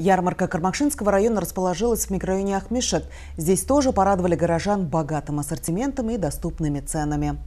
Ярмарка Кармакшинского района расположилась в микрорайоне Ахмешет. Здесь тоже порадовали горожан богатым ассортиментом и доступными ценами.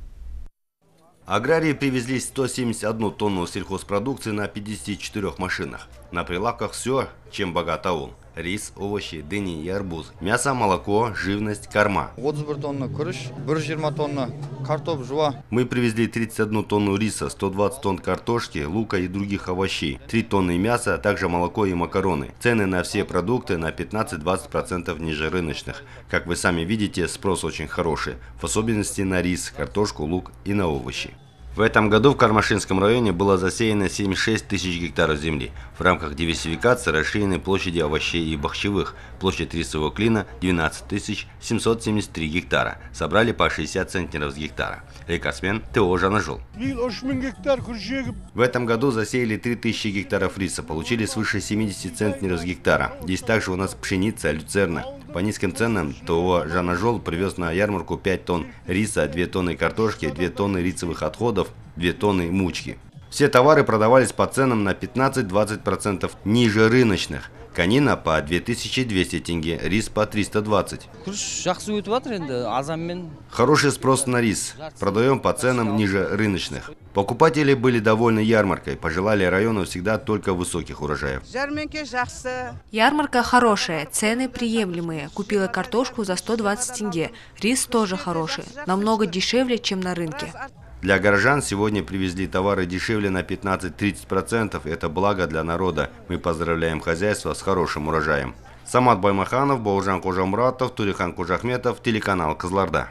Аграрии привезли 171 тонну сельхозпродукции на 54 машинах. На прилавках все, чем богат аул. рис овощи дыни и арбуз мясо молоко живность корма Вот тонна күріш 120 тонна картоп жива. мы привезли 31 тонну риса 120 тонн картошки лука и других овощей 3 тонны мяса также молоко и макароны цены на все продукты на 15-20 ниже рыночных как вы сами видите спрос очень хороший в особенности на рис картошку лук и на овощи в этом году в Кармашинском районе было засеяно 76 тысяч гектаров земли. В рамках диверсификации расширены площади овощей и бахчевых. Площадь рисового клина 12 773 гектара. Собрали по 60 центнеров с гектара. Рекордсмен ТО Жанажул. В этом году засеяли 3000 гектаров риса. Получили свыше 70 центнеров с гектара. Здесь также у нас пшеница, люцерна по низким ценам ТО «Жанажол» привез на ярмарку 5 тонн риса, 2 тонны картошки, 2 тонны рисовых отходов, 2 тонны мучки. Все товары продавались по ценам на 15-20% ниже рыночных – Конина по 2200 тенге, рис по 320. Хороший спрос на рис. Продаем по ценам ниже рыночных. Покупатели были довольны ярмаркой, пожелали району всегда только высоких урожаев. Ярмарка хорошая, цены приемлемые. Купила картошку за 120 тенге. Рис тоже хороший, намного дешевле, чем на рынке. Для горожан сегодня привезли товары дешевле на 15-30%. Это благо для народа. Мы поздравляем хозяйство с хорошим урожаем. Самат Баймаханов, Баужан Кожамратов, Турихан Кожахметов, телеканал Козларда.